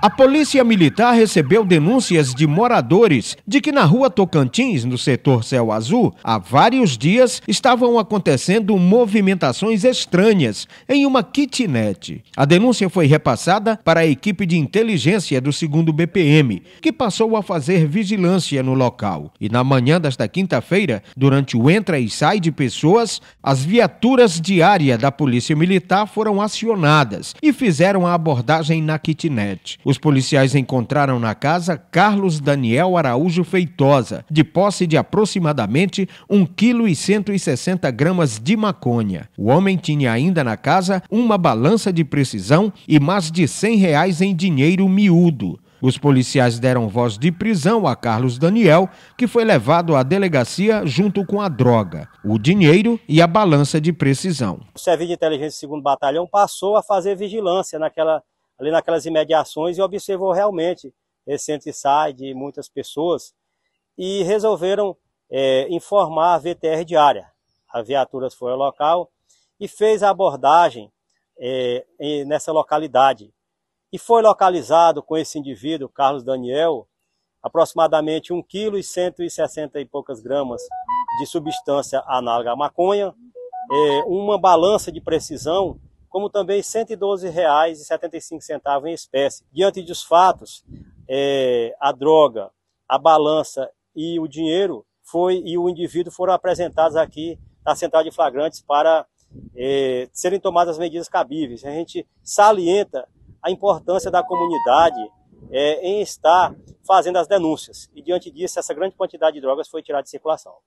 A polícia militar recebeu denúncias de moradores de que na rua Tocantins, no setor Céu Azul, há vários dias estavam acontecendo movimentações estranhas em uma kitnet. A denúncia foi repassada para a equipe de inteligência do 2 BPM, que passou a fazer vigilância no local. E na manhã desta quinta-feira, durante o entra e sai de pessoas, as viaturas de área da Polícia Militar foram acionadas e fizeram a abordagem na kitnet. Os policiais encontraram na casa Carlos Daniel Araújo Feitosa, de posse de aproximadamente 1,160 gramas de maconha. O homem tinha ainda na casa uma balança de precisão e mais de 100 reais em dinheiro miúdo. Os policiais deram voz de prisão a Carlos Daniel, que foi levado à delegacia junto com a droga, o dinheiro e a balança de precisão. O Serviço de Inteligência do 2 Batalhão passou a fazer vigilância naquela ali naquelas imediações e observou realmente esse entra e sai de muitas pessoas e resolveram é, informar a VTR diária. A viatura foi ao local e fez a abordagem é, nessa localidade. E foi localizado com esse indivíduo, Carlos Daniel, aproximadamente 1,160 kg e poucas gramas de substância análoga à maconha, é, uma balança de precisão como também R$ 112,75 em espécie. Diante dos fatos, é, a droga, a balança e o dinheiro foi e o indivíduo foram apresentados aqui na central de flagrantes para é, serem tomadas as medidas cabíveis. A gente salienta a importância da comunidade é, em estar fazendo as denúncias. E diante disso, essa grande quantidade de drogas foi tirada de circulação.